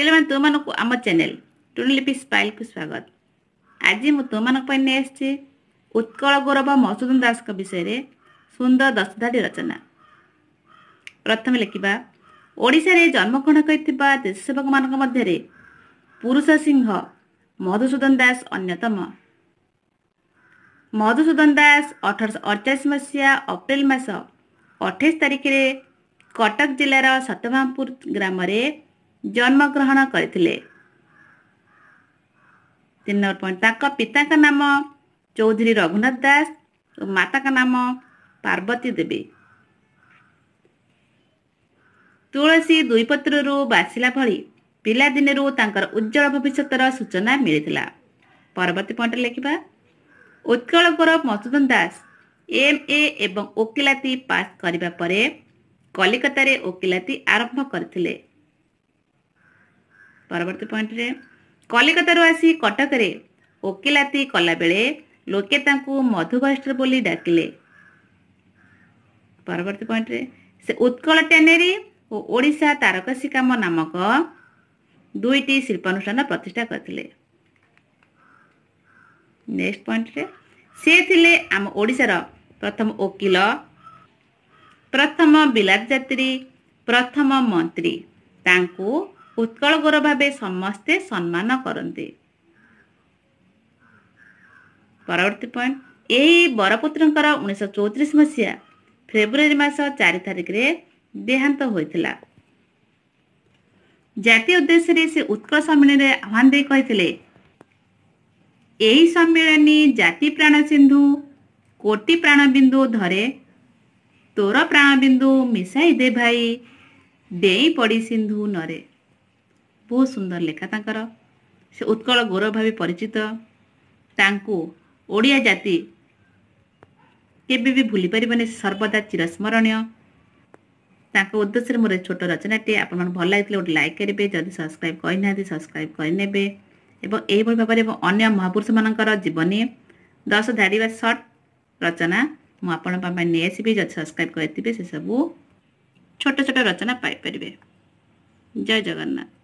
ତେଲେ ମାନେ ତୁମମାନଙ୍କୁ ଆମ ଚ୍ୟାନେଲ ଟୁଣିଲିପି ସ୍ପାଇଲକୁ ସ୍ୱାଗତ ଆଜି ମୁଁ ତୁମମାନଙ୍କ ପାଇଁ ନେଇ ଆସିଛି ଉତ୍କଳ ଗୌରବ ମଧୁସୂଦନ ଦାସଙ୍କ ବିଷୟରେ ସୁନ୍ଦର ଦଶଧାଡ଼ି ରଚନା ପ୍ରଥମେ ଲେଖିବା ଓଡ଼ିଶାରେ ଜନ୍ମଗ୍ରହଣ କରିଥିବା ଦେଶସେବକମାନଙ୍କ ମଧ୍ୟରେ ପୁରୁଷ ସିଂହ ମଧୁସୂଦନ ଦାସ ଅନ୍ୟତମ ମଧୁସୂଦନ ଦାସ ଅଠରଶହ ଅଠଚାଳିଶ ମସିହା ଅପ୍ରେଲ ମାସ ଅଠେଇଶ ତାରିଖରେ କଟକ ଜିଲ୍ଲାର ସତଭାମପୁର ଗ୍ରାମରେ ଜନ୍ମଗ୍ରହଣ କରିଥିଲେ ତିନି ନମ୍ବର ପଏଣ୍ଟ ତାଙ୍କ ପିତାଙ୍କ ନାମ ଚୌଧୁରୀ ରଘୁନାଥ ଦାସ ଓ ମାତାଙ୍କ ନାମ ପାର୍ବତୀ ଦେବୀ ତୁଳସୀ ଦୁଇପତ୍ରରୁ ବାସିଲା ଭଳି ପିଲାଦିନରୁ ତାଙ୍କର ଉଜ୍ଜଳ ଭବିଷ୍ୟତର ସୂଚନା ମିଳିଥିଲା ପରବର୍ତ୍ତୀ ପଏଣ୍ଟ ଲେଖିବା ଉତ୍କଳ ଗୌରବ ମଧୁସୂଦନ ଦାସ ଏମ୍ ଏ ଏବଂ ଓକିଲାତି ପାସ୍ କରିବା ପରେ କଲିକତାରେ ଓକିଲାତି ଆରମ୍ଭ କରିଥିଲେ ପରବର୍ତ୍ତୀ ପଏଣ୍ଟରେ କଲିକତାରୁ ଆସି କଟକରେ ଓକିଲାତି କଲାବେଳେ ଲୋକେ ତାଙ୍କୁ ମଧୁଭାଷ୍ଟର ବୋଲି ଡାକିଲେ ପରବର୍ତ୍ତୀ ପଏଣ୍ଟରେ ସେ ଉତ୍କଳ ଟେନେରୀ ଓ ଓଡ଼ିଶା ତାରକସି କାମ ନାମକ ଦୁଇଟି ଶିଳ୍ପାନୁଷ୍ଠାନ ପ୍ରତିଷ୍ଠା କରିଥିଲେ ନେକ୍ସଟ ପଏଣ୍ଟରେ ସେ ଥିଲେ ଆମ ଓଡ଼ିଶାର ପ୍ରଥମ ଓକିଲ ପ୍ରଥମ ବିଲାତ ଯାତ୍ରୀ ପ୍ରଥମ ମନ୍ତ୍ରୀ ତାଙ୍କୁ उत्कल गौरव भा समे सम्मान पहि बरपुत्र उनी चौति फेब्रुरी मास चार तारिखान्त जाति उद्देश्यले उत्कल सम्मिल आह्वान सम्मिल जाति प्राण सिन्धु कोु धरे तोर प्राण विन्दु पड़ी सिंधु नरे ବହୁତ ସୁନ୍ଦର ଲେଖା ତାଙ୍କର ସେ ଉତ୍କଳ ଗୌରବ ଭାବେ ପରିଚିତ ତାଙ୍କୁ ଓଡ଼ିଆ ଜାତି କେବେ ବି ଭୁଲିପାରିବନି ସର୍ବଦା ଚିରସ୍ମରଣୀୟ ତାଙ୍କ ଉଦ୍ଦେଶ୍ୟରେ ମୋର ଛୋଟ ରଚନାଟି ଆପଣମାନେ ଭଲ ଲାଗିଥିଲେ ଗୋଟେ ଲାଇକ୍ କରିବେ ଯଦି ସବସ୍କ୍ରାଇବ୍ କରିନାହାନ୍ତି ସବସ୍କ୍ରାଇବ୍ କରିନେବେ ଏବଂ ଏହିଭଳି ଭାବରେ ଏବଂ ଅନ୍ୟ ମହାପୁରୁଷମାନଙ୍କର ଜୀବନୀ ଦଶ ଧାଡ଼ି ବା ସର୍ଟ ରଚନା ମୁଁ ଆପଣଙ୍କ ପାଇଁ ନେଇ ଆସିବି ଯଦି ସବସ୍କ୍ରାଇବ୍ କରିଥିବେ ସେସବୁ ଛୋଟ ଛୋଟ ରଚନା ପାଇପାରିବେ ଜୟ ଜଗନ୍ନାଥ